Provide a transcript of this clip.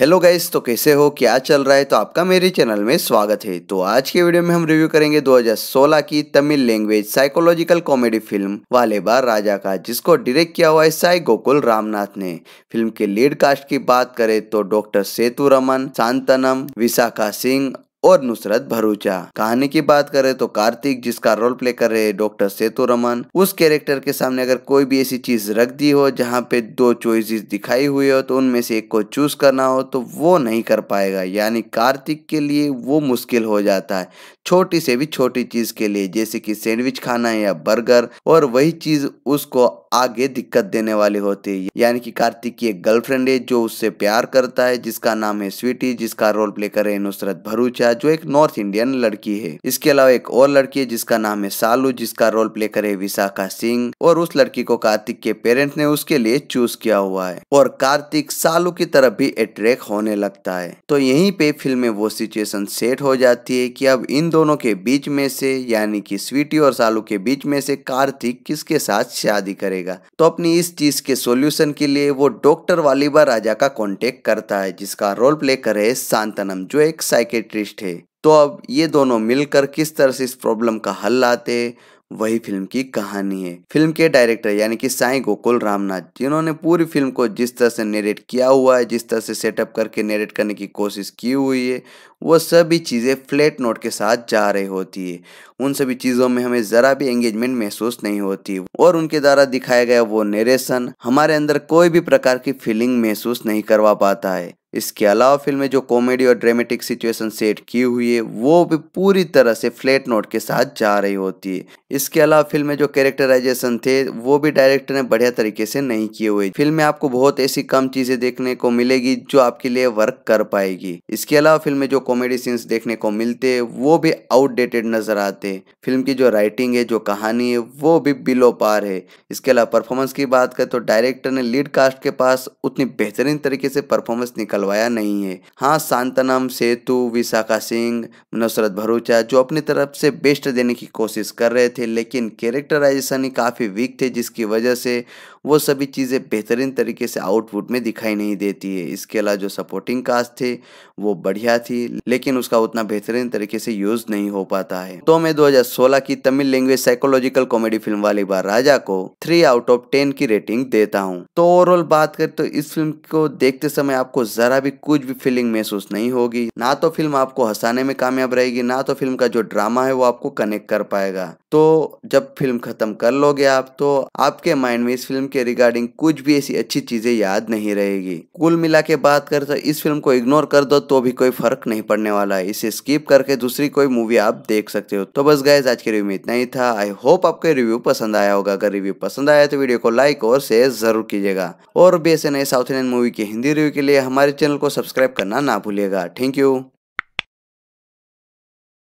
hello guys तो कैसे हो क्या चल रहा है तो आपका मेरे चैनल में स्वागत है तो आज के वीडियो में हम रिव्यू करेंगे 2016 की Tamil language psychological comedy film वाले बार राजा का जिसको डायरेक्ट किया हुआ है साई गोकुल रामनाथ ने फिल्म के लीड कास्ट की बात करें तो डॉक्टर सेतु रमन शांतनम विशाखा सिंह और नुसरत भरूचा कहानी की बात करें तो कार्तिक जिसका रोल प्ले कर रहे डॉक्टर सेतु रमन उस कैरेक्टर के सामने अगर कोई भी ऐसी चीज रख दी हो जहाँ पे दो चॉइसेस दिखाई हुई हो तो उनमें से एक को चूज करना हो तो वो नहीं कर पाएगा यानी कार्तिक के लिए वो मुश्किल हो जाता है छोटी से भी छोटी चीज के लिए जैसे की सैंडविच खाना है या बर्गर और वही चीज उसको आगे दिक्कत देने वाली होती है यानी कि कार्तिक की एक गर्लफ्रेंड है जो उससे प्यार करता है जिसका नाम है स्वीटी जिसका रोल प्ले करे नुसरत भरूचा जो एक नॉर्थ इंडियन लड़की है इसके अलावा एक और लड़की है जिसका नाम है सालू जिसका रोल प्ले करे विशाखा सिंह और उस लड़की को कार्तिक के पेरेंट्स ने उसके लिए चूज किया हुआ है और कार्तिक सालू की तरफ भी अट्रैक्ट होने लगता है तो यही पे फिल्म में वो सिचुएशन सेट हो जाती है की अब इन दोनों के बीच में से यानी की स्वीटी और सालू के बीच में से कार्तिक किसके साथ शादी करे करेगा तो अपनी इस चीज के सोल्यूशन के लिए वो डॉक्टर वालीबा राजा का कॉन्टेक्ट करता है जिसका रोल प्ले करे शांतनम जो एक साइकेट्रिस्ट है तो अब ये दोनों मिलकर किस तरह से इस प्रॉब्लम का हल लाते वही फिल्म की कहानी है फिल्म के डायरेक्टर यानी कि साई गोकुल रामनाथ जिन्होंने पूरी फिल्म को जिस तरह से नेरेट किया हुआ है जिस तरह से सेटअप करके नेरेट करने की कोशिश की हुई है वो सभी चीज़ें फ्लैट नोट के साथ जा रही होती है उन सभी चीज़ों में हमें ज़रा भी एंगेजमेंट महसूस नहीं होती और उनके द्वारा दिखाया गया वो नेरेशन हमारे अंदर कोई भी प्रकार की फीलिंग महसूस नहीं करवा पाता है इसके अलावा फिल्म में जो कॉमेडी और ड्रामेटिक सिचुएशन सेट की हुई है वो भी पूरी तरह से फ्लैट नोट के साथ जा रही होती है इसके अलावा फिल्म में जो कैरेक्टराइजेशन थे वो भी डायरेक्टर ने बढ़िया तरीके से नहीं किए हुए फिल्म में आपको बहुत ऐसी कम चीजें देखने को मिलेगी जो आपके लिए वर्क कर पाएगी इसके अलावा फिल्म में जो कॉमेडी सीन्स देखने को मिलते हैं वो भी आउटडेटेड नजर आते हैं फिल्म की जो राइटिंग है जो कहानी है वो भी बिलो पार है इसके अलावा परफॉर्मेंस की बात करें तो डायरेक्टर ने लीड कास्ट के पास उतनी बेहतरीन तरीके से परफॉर्मेंस निकाल निकलवाया नहीं है हाँ शांतनम सेतु विशाखा सिंह नुसरत भरूचा जो अपनी तरफ से बेस्ट देने की कोशिश कर रहे थे लेकिन कैरेक्टराइजेशन ही काफ़ी वीक थे जिसकी वजह से वो सभी चीज़ें बेहतरीन तरीके से आउटपुट में दिखाई नहीं देती है इसके अलावा जो सपोर्टिंग कास्ट थे वो बढ़िया थी लेकिन उसका उतना बेहतरीन तरीके से यूज़ नहीं हो पाता है तो मैं 2016 की Tamil language psychological comedy film वाली बार राजा को थ्री आउट ऑफ टेन की रेटिंग देता हूँ तो ओवरऑल बात करें तो इस फिल्म को देखते समय आपको जरा ज़रा भी कुछ भी फीलिंग महसूस नहीं होगी ना तो फिल्म आपको हंसाने में कामयाब रहेगी ना तो फिल्म का जो ड्रामा है वो आपको कनेक्ट कर पाएगा तो जब फिल्म ख़त्म कर लोगे आप तो आपके माइंड में इस फिल्म के रिगार्डिंग कुछ भी ऐसी अच्छी चीज़ें याद नहीं रहेगी कुल मिला के बात कर तो इस फिल्म को इग्नोर कर दो तो भी कोई फ़र्क नहीं पड़ने वाला है इसे स्किप करके दूसरी कोई मूवी आप देख सकते हो तो बस गाइज आज के रिव्यू में इतना ही था आई होप आपको रिव्यू पसंद आया होगा अगर रिव्यू पसंद आया तो वीडियो को लाइक और शेयर जरूर कीजिएगा और भी ऐसे नए साउथ इंडियन मूवी के हिंदी रिव्यू के लिए हमारे चैनल को सब्सक्राइब करना ना भूलिएगा थैंक यू